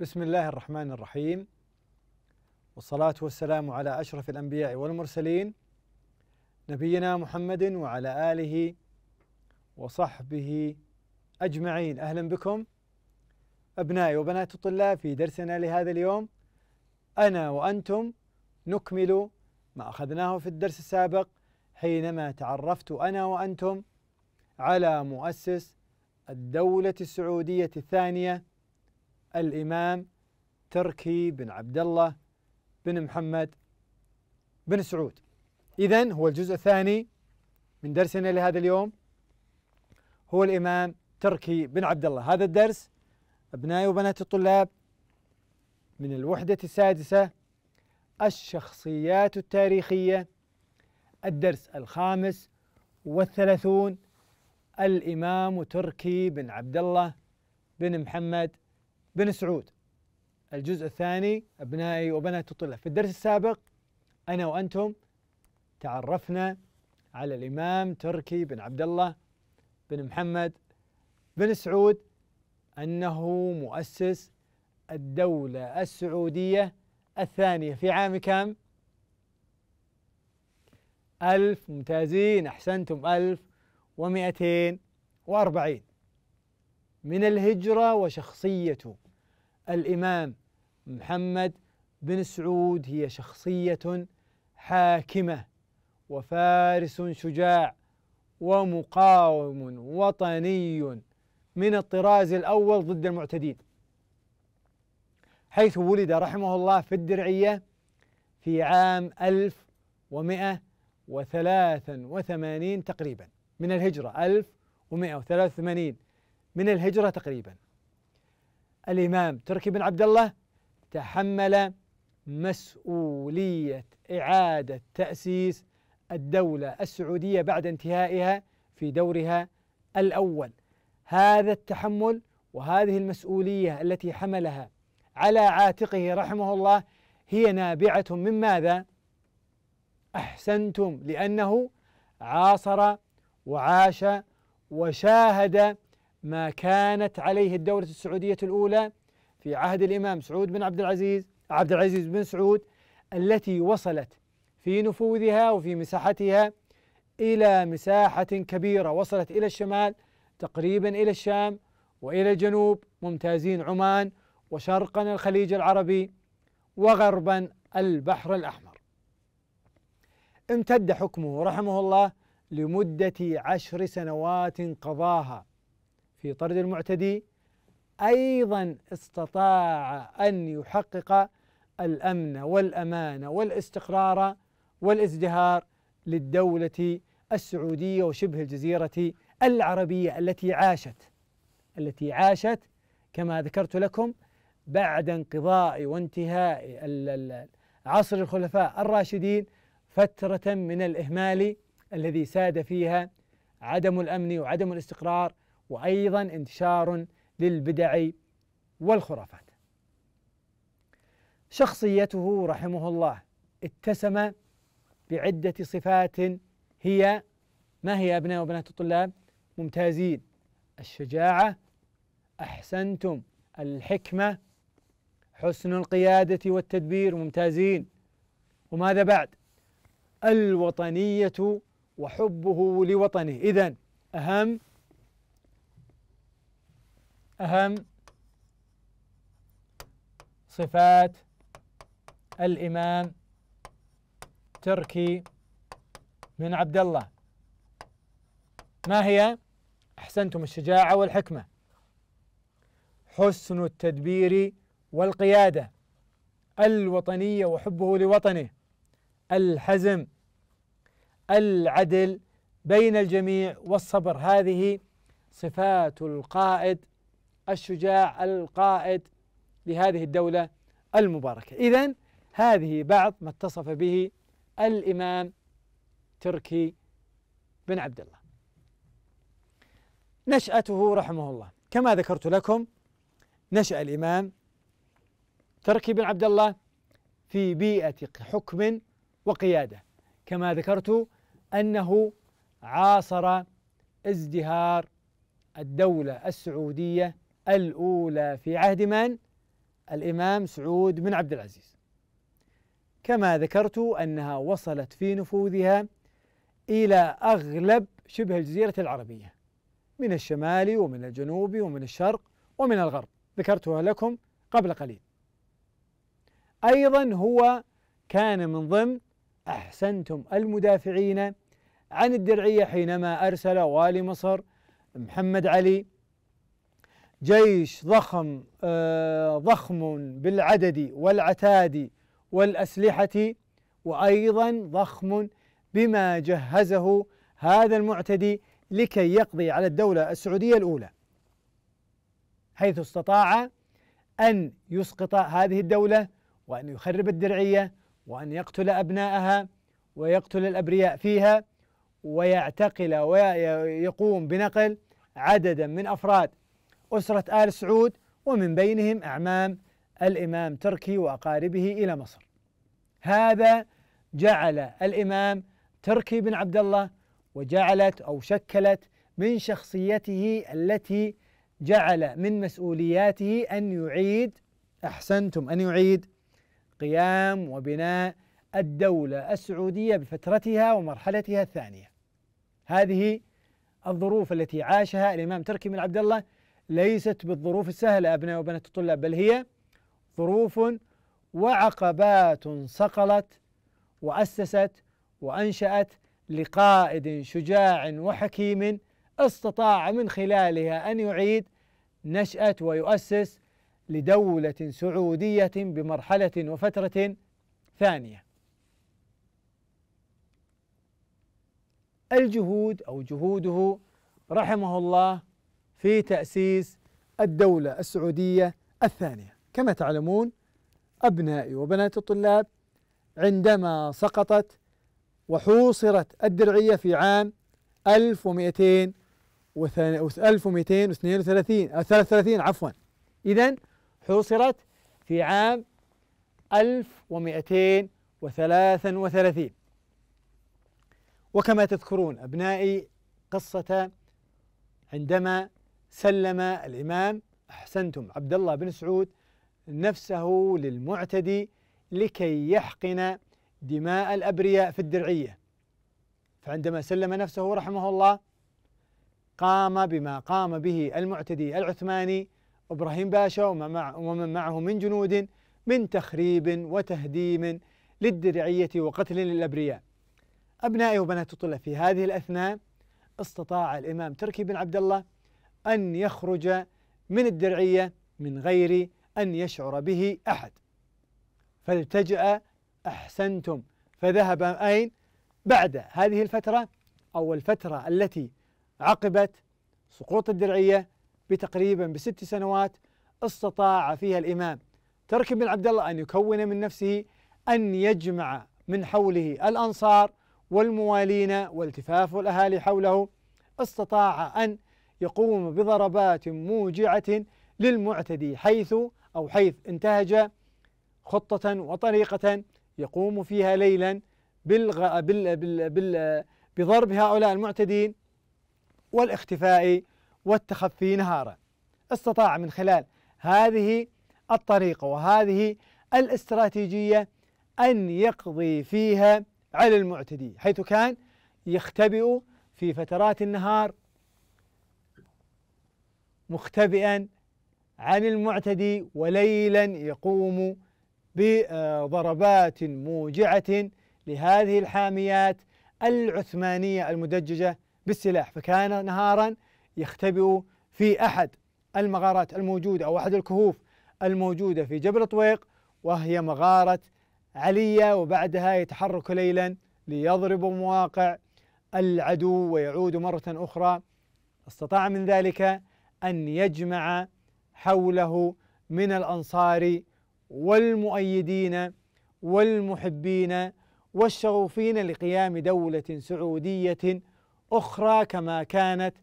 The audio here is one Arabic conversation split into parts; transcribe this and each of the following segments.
بسم الله الرحمن الرحيم والصلاة والسلام على أشرف الأنبياء والمرسلين نبينا محمد وعلى آله وصحبه أجمعين أهلا بكم أبنائي وبنات الطلاب في درسنا لهذا اليوم أنا وأنتم نكمل ما أخذناه في الدرس السابق حينما تعرفت أنا وأنتم على مؤسس الدولة السعودية الثانية الإمام تركي بن عبد الله بن محمد بن سعود إذا هو الجزء الثاني من درسنا لهذا اليوم هو الإمام تركي بن عبد الله هذا الدرس أبنائي وبنات الطلاب من الوحدة السادسة الشخصيات التاريخية الدرس الخامس والثلاثون الإمام تركي بن عبد الله بن محمد بن سعود الجزء الثاني أبنائي وبنات الطلة في الدرس السابق أنا وأنتم تعرفنا على الإمام تركي بن عبد الله بن محمد بن سعود أنه مؤسس الدولة السعودية الثانية في عام كام؟ ألف ممتازين أحسنتم ألف ومئتين وأربعين من الهجرة وشخصيته الإمام محمد بن سعود هي شخصية حاكمة وفارس شجاع ومقاوم وطني من الطراز الأول ضد المعتدين حيث ولد رحمه الله في الدرعية في عام 1183 تقريبا من الهجرة 1183 من الهجرة تقريبا الإمام تركي بن عبد الله تحمل مسؤولية إعادة تأسيس الدولة السعودية بعد انتهائها في دورها الأول هذا التحمل وهذه المسؤولية التي حملها على عاتقه رحمه الله هي نابعة من ماذا؟ أحسنتم لأنه عاصر وعاش وشاهد ما كانت عليه الدولة السعودية الأولى في عهد الإمام سعود بن عبد العزيز عبد العزيز بن سعود التي وصلت في نفوذها وفي مساحتها إلى مساحة كبيرة وصلت إلى الشمال تقريبا إلى الشام وإلى الجنوب ممتازين عمان وشرقا الخليج العربي وغربا البحر الأحمر امتد حكمه رحمه الله لمدة عشر سنوات قضاها في طرد المعتدي ايضا استطاع ان يحقق الامن والامان والاستقرار والازدهار للدوله السعوديه وشبه الجزيره العربيه التي عاشت التي عاشت كما ذكرت لكم بعد انقضاء وانتهاء عصر الخلفاء الراشدين فتره من الاهمال الذي ساد فيها عدم الامن وعدم الاستقرار وأيضا انتشار للبدع والخرافات شخصيته رحمه الله اتسم بعدة صفات هي ما هي أبناء وبنات الطلاب ممتازين الشجاعة أحسنتم الحكمة حسن القيادة والتدبير ممتازين وماذا بعد الوطنية وحبه لوطنه إذا أهم أهم صفات الإمام تركي بن عبد الله ما هي؟ أحسنتم الشجاعة والحكمة حسن التدبير والقيادة الوطنية وحبه لوطنه الحزم العدل بين الجميع والصبر هذه صفات القائد الشجاع القائد لهذه الدولة المباركة إذا هذه بعض ما اتصف به الإمام تركي بن عبد الله نشأته رحمه الله كما ذكرت لكم نشأ الإمام تركي بن عبد الله في بيئة حكم وقيادة كما ذكرت أنه عاصر ازدهار الدولة السعودية الأولى في عهد من؟ الإمام سعود بن عبد العزيز كما ذكرت أنها وصلت في نفوذها إلى أغلب شبه الجزيرة العربية من الشمال ومن الجنوب ومن الشرق ومن الغرب ذكرتها لكم قبل قليل أيضا هو كان من ضمن أحسنتم المدافعين عن الدرعية حينما أرسل والي مصر محمد علي جيش ضخم آه، ضخم بالعدد والعتاد والأسلحة وأيضا ضخم بما جهزه هذا المعتدي لكي يقضي على الدولة السعودية الأولى حيث استطاع أن يسقط هذه الدولة وأن يخرب الدرعية وأن يقتل أبناءها ويقتل الأبرياء فيها ويعتقل ويقوم بنقل عددا من أفراد أسرة آل سعود ومن بينهم أعمام الإمام تركي وأقاربه إلى مصر هذا جعل الإمام تركي بن عبد الله وجعلت أو شكلت من شخصيته التي جعل من مسؤولياته أن يعيد أحسنتم أن يعيد قيام وبناء الدولة السعودية بفترتها ومرحلتها الثانية هذه الظروف التي عاشها الإمام تركي بن عبد الله ليست بالظروف السهلة أبناء وبنات الطلاب بل هي ظروف وعقبات صقلت وأسست وأنشأت لقائد شجاع وحكيم استطاع من خلالها أن يعيد نشأة ويؤسس لدولة سعودية بمرحلة وفترة ثانية. الجهود أو جهوده رحمه الله في تأسيس الدولة السعودية الثانية كما تعلمون أبنائي وبنات الطلاب عندما سقطت وحوصرت الدرعية في عام 1200 1232 أو 33 عفوا إذا حوصرت في عام 1233 وكما تذكرون أبنائي قصة عندما سلم الإمام أحسنتم عبد الله بن سعود نفسه للمعتدي لكي يحقن دماء الأبرياء في الدرعية فعندما سلم نفسه رحمه الله قام بما قام به المعتدي العثماني إبراهيم باشا ومن معه من جنود من تخريب وتهديم للدرعية وقتل للأبرياء أبنائي وبنات الطلة في هذه الأثناء استطاع الإمام تركي بن عبد الله أن يخرج من الدرعية من غير أن يشعر به أحد فالتجأ أحسنتم فذهب أين بعد هذه الفترة أو الفترة التي عقبت سقوط الدرعية بتقريبا بست سنوات استطاع فيها الإمام ترك بن عبد الله أن يكون من نفسه أن يجمع من حوله الأنصار والموالين والتفاف الأهالي حوله استطاع أن يقوم بضربات موجعة للمعتدي حيث أو حيث انتهج خطة وطريقة يقوم فيها ليلا بالغ... بال... بال... بال... بضرب هؤلاء المعتدين والاختفاء والتخفي نهارا استطاع من خلال هذه الطريقة وهذه الاستراتيجية أن يقضي فيها على المعتدي حيث كان يختبئ في فترات النهار مختبئا عن المعتدي وليلا يقوم بضربات موجعة لهذه الحاميات العثمانية المدججة بالسلاح فكان نهارا يختبئ في أحد المغارات الموجودة أو أحد الكهوف الموجودة في جبل طويق وهي مغارة علية وبعدها يتحرك ليلا ليضرب مواقع العدو ويعود مرة أخرى استطاع من ذلك أن يجمع حوله من الأنصار والمؤيدين والمحبين والشغوفين لقيام دولة سعودية أخرى كما كانت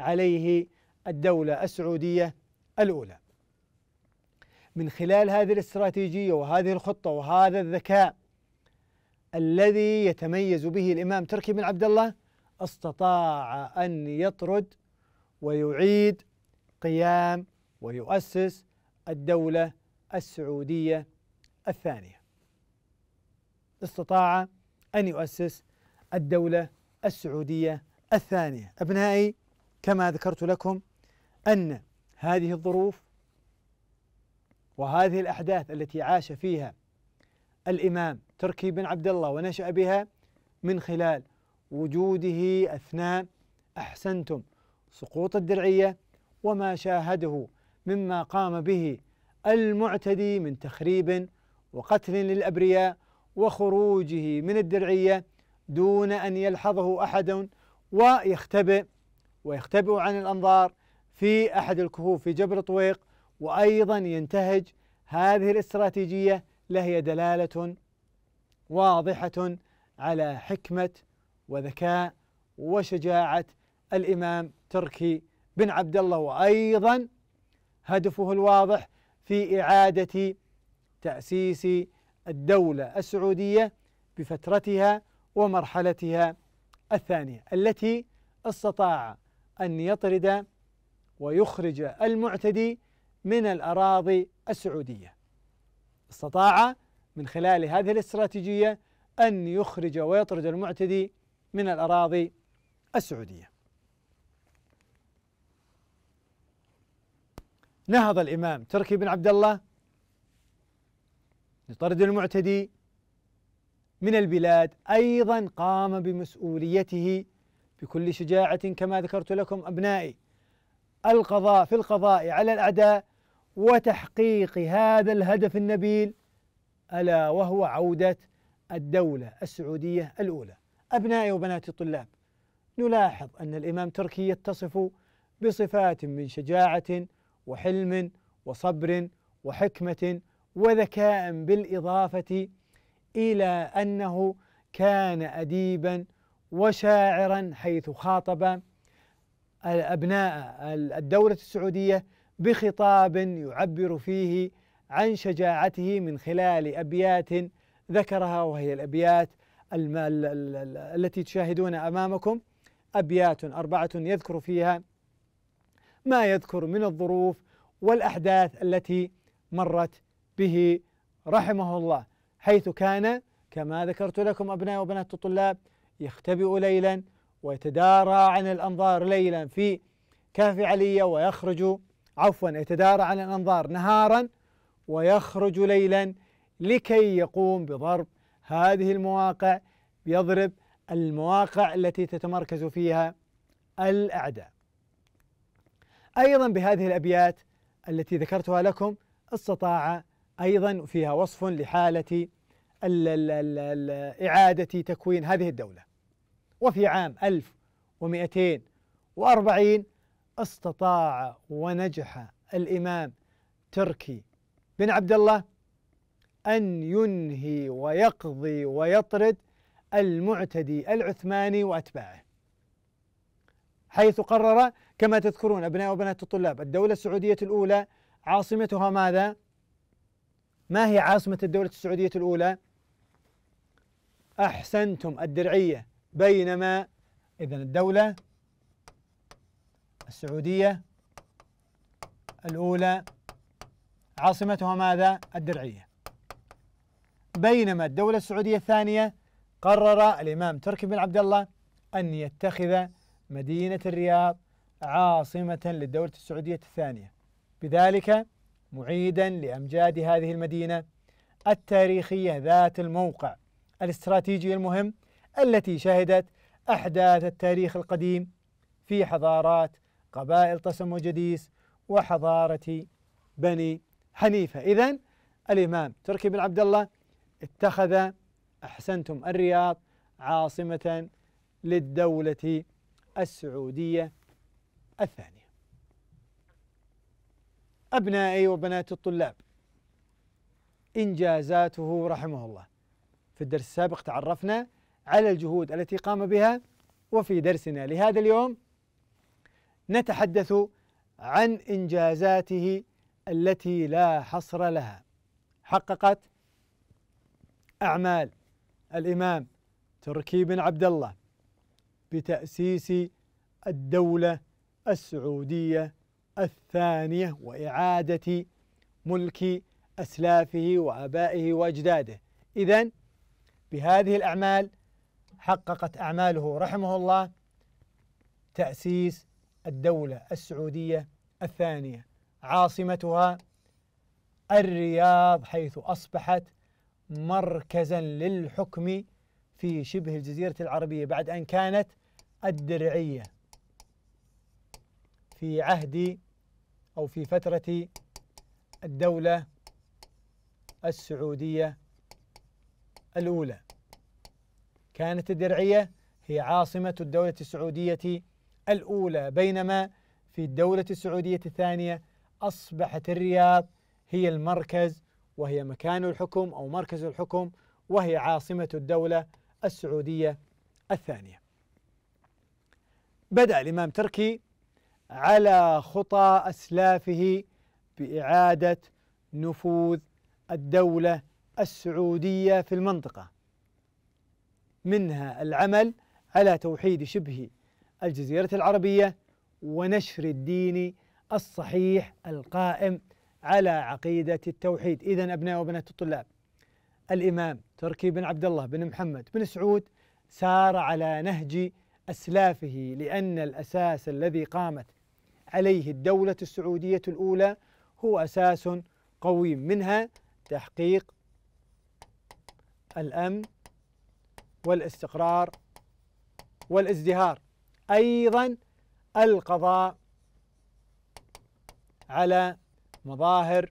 عليه الدولة السعودية الأولى. من خلال هذه الاستراتيجية وهذه الخطة وهذا الذكاء الذي يتميز به الإمام تركي بن عبد الله استطاع أن يطرد ويعيد قيام ويؤسس الدولة السعودية الثانية استطاع أن يؤسس الدولة السعودية الثانية أبنائي كما ذكرت لكم أن هذه الظروف وهذه الأحداث التي عاش فيها الإمام تركي بن عبد الله ونشأ بها من خلال وجوده أثناء أحسنتم سقوط الدرعية وما شاهده مما قام به المعتدي من تخريب وقتل للابرياء وخروجه من الدرعيه دون ان يلحظه احد ويختبئ ويختبئ عن الانظار في احد الكهوف في جبل طويق وايضا ينتهج هذه الاستراتيجيه لهي دلاله واضحه على حكمه وذكاء وشجاعه الامام تركي بن عبد الله وأيضا هدفه الواضح في إعادة تأسيس الدولة السعودية بفترتها ومرحلتها الثانية التي استطاع أن يطرد ويخرج المعتدي من الأراضي السعودية استطاع من خلال هذه الاستراتيجية أن يخرج ويطرد المعتدي من الأراضي السعودية نهض الإمام تركي بن عبد الله لطرد المعتدي من البلاد أيضا قام بمسؤوليته بكل شجاعة كما ذكرت لكم أبنائي القضاء في القضاء على الأعداء وتحقيق هذا الهدف النبيل ألا وهو عودة الدولة السعودية الأولى أبنائي وبناتي الطلاب نلاحظ أن الإمام تركي يتصف بصفات من شجاعة وحلم وصبر وحكمة وذكاء بالإضافة إلى أنه كان أديبا وشاعرا حيث خاطب أبناء الدولة السعودية بخطاب يعبر فيه عن شجاعته من خلال أبيات ذكرها وهي الأبيات التي تشاهدون أمامكم أبيات أربعة يذكر فيها ما يذكر من الظروف والأحداث التي مرت به رحمه الله حيث كان كما ذكرت لكم أبناء وبنات الطلاب يختبئ ليلا ويتدارى عن الأنظار ليلا في كهف علية ويخرج عفوا يتدارى عن الأنظار نهارا ويخرج ليلا لكي يقوم بضرب هذه المواقع يضرب المواقع التي تتمركز فيها الأعداء أيضا بهذه الأبيات التي ذكرتها لكم استطاع أيضا فيها وصف لحالة إعادة تكوين هذه الدولة وفي عام 1240 استطاع ونجح الإمام تركي بن عبد الله أن ينهي ويقضي ويطرد المعتدي العثماني وأتباعه حيث قرر كما تذكرون أبناء وبنات الطلاب الدولة السعودية الأولى عاصمتها ماذا؟ ما هي عاصمة الدولة السعودية الأولى؟ أحسنتم الدرعية بينما إذا الدولة السعودية الأولى عاصمتها ماذا؟ الدرعية بينما الدولة السعودية الثانية قرر الإمام تركي بن عبد الله أن يتخذ مدينة الرياض عاصمة للدولة السعودية الثانية بذلك معيدا لأمجاد هذه المدينة التاريخية ذات الموقع الاستراتيجي المهم التي شهدت أحداث التاريخ القديم في حضارات قبائل طسم وجديس وحضارة بني حنيفة إذا الإمام تركي بن عبد الله اتخذ أحسنتم الرياض عاصمة للدولة السعودية الثانية أبنائي وبنات الطلاب إنجازاته رحمه الله في الدرس السابق تعرفنا على الجهود التي قام بها وفي درسنا لهذا اليوم نتحدث عن إنجازاته التي لا حصر لها حققت أعمال الإمام تركي بن عبد الله بتأسيس الدولة السعودية الثانية وإعادة ملك أسلافه وآبائه وأجداده إذا بهذه الأعمال حققت أعماله رحمه الله تأسيس الدولة السعودية الثانية عاصمتها الرياض حيث أصبحت مركزا للحكم في شبه الجزيرة العربية بعد أن كانت الدرعية في عهد أو في فترة الدولة السعودية الأولى كانت الدرعية هي عاصمة الدولة السعودية الأولى بينما في الدولة السعودية الثانية أصبحت الرياض هي المركز وهي مكان الحكم أو مركز الحكم وهي عاصمة الدولة السعودية الثانية بدأ الإمام تركي على خطى اسلافه باعاده نفوذ الدوله السعوديه في المنطقه منها العمل على توحيد شبه الجزيره العربيه ونشر الدين الصحيح القائم على عقيده التوحيد اذا ابناء وبنات الطلاب الامام تركي بن عبد الله بن محمد بن سعود سار على نهج اسلافه لان الاساس الذي قامت عليه الدولة السعودية الأولى هو أساس قوي منها تحقيق الأمن والاستقرار والازدهار أيضا القضاء على مظاهر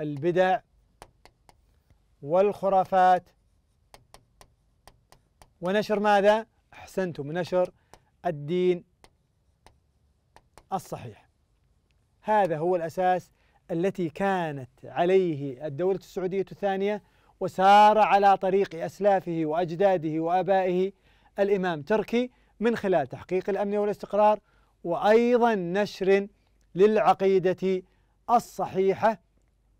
البدع والخرافات ونشر ماذا؟ أحسنتم نشر الدين الصحيح هذا هو الأساس التي كانت عليه الدولة السعودية الثانية وسار على طريق أسلافه وأجداده وأبائه الإمام تركي من خلال تحقيق الأمن والاستقرار وأيضا نشر للعقيدة الصحيحة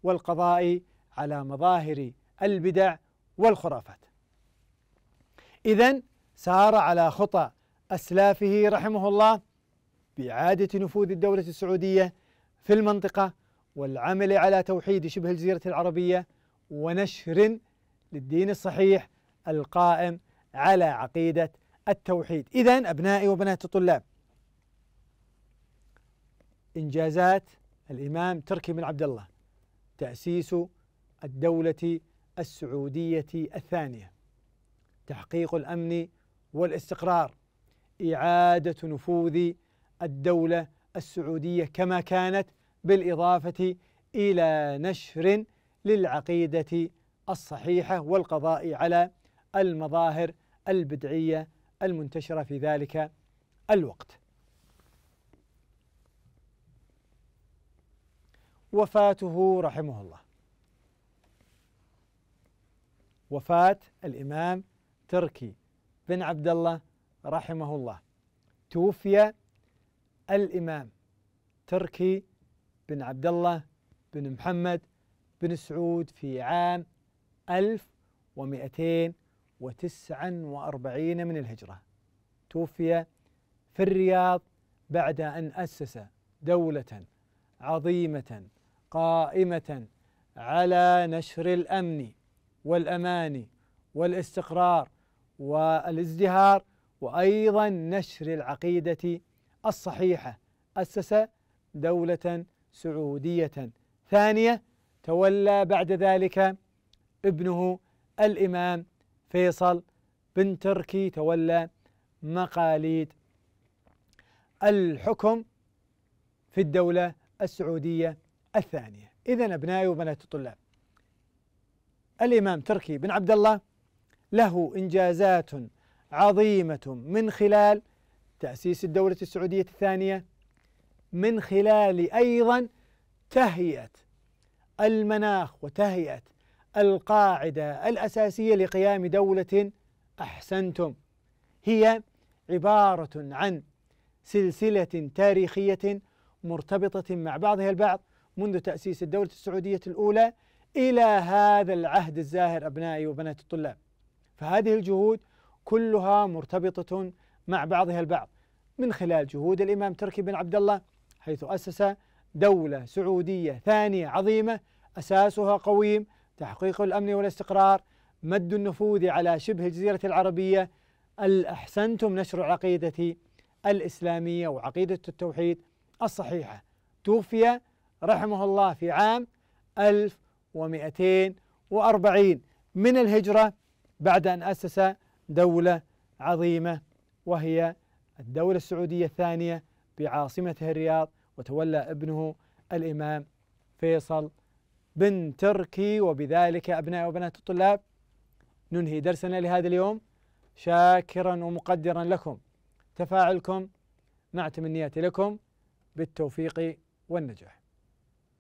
والقضاء على مظاهر البدع والخرافات. إذا سار على خطى أسلافه رحمه الله بإعادة نفوذ الدولة السعودية في المنطقة والعمل على توحيد شبه الجزيرة العربية ونشر للدين الصحيح القائم على عقيدة التوحيد إذا أبنائي وبنات الطلاب إنجازات الإمام تركي بن عبد الله تأسيس الدولة السعودية الثانية تحقيق الأمن والاستقرار إعادة نفوذ الدولة السعودية كما كانت بالإضافة إلى نشر للعقيدة الصحيحة والقضاء على المظاهر البدعية المنتشرة في ذلك الوقت. وفاته رحمه الله. وفاة الإمام تركي بن عبد الله رحمه الله توفي الإمام تركي بن عبد الله بن محمد بن سعود في عام 1249 من الهجرة توفي في الرياض بعد أن أسس دولة عظيمة قائمة على نشر الأمن والأمان والاستقرار والازدهار وأيضا نشر العقيدة الصحيحة أسس دولة سعودية ثانية تولى بعد ذلك ابنه الإمام فيصل بن تركي تولى مقاليد الحكم في الدولة السعودية الثانية إذا أبنائي وبنات الطلاب الإمام تركي بن عبد الله له إنجازات عظيمة من خلال تأسيس الدولة السعودية الثانية من خلال أيضا تهيئة المناخ وتهيئة القاعدة الأساسية لقيام دولة أحسنتم هي عبارة عن سلسلة تاريخية مرتبطة مع بعضها البعض منذ تأسيس الدولة السعودية الأولى إلى هذا العهد الزاهر أبنائي وبنات الطلاب فهذه الجهود كلها مرتبطة مع بعضها البعض من خلال جهود الإمام تركي بن عبد الله حيث أسس دولة سعودية ثانية عظيمة أساسها قويم تحقيق الأمن والاستقرار مد النفوذ على شبه الجزيرة العربية الاحسنتم نشر عقيدتي الإسلامية وعقيدة التوحيد الصحيحة توفي رحمه الله في عام 1240 من الهجرة بعد أن أسس دولة عظيمة وهي الدولة السعودية الثانية بعاصمتها الرياض وتولى ابنه الإمام فيصل بن تركي وبذلك أبناء وبنات الطلاب ننهي درسنا لهذا اليوم شاكرا ومقدرا لكم تفاعلكم مع تمنياتي لكم بالتوفيق والنجاح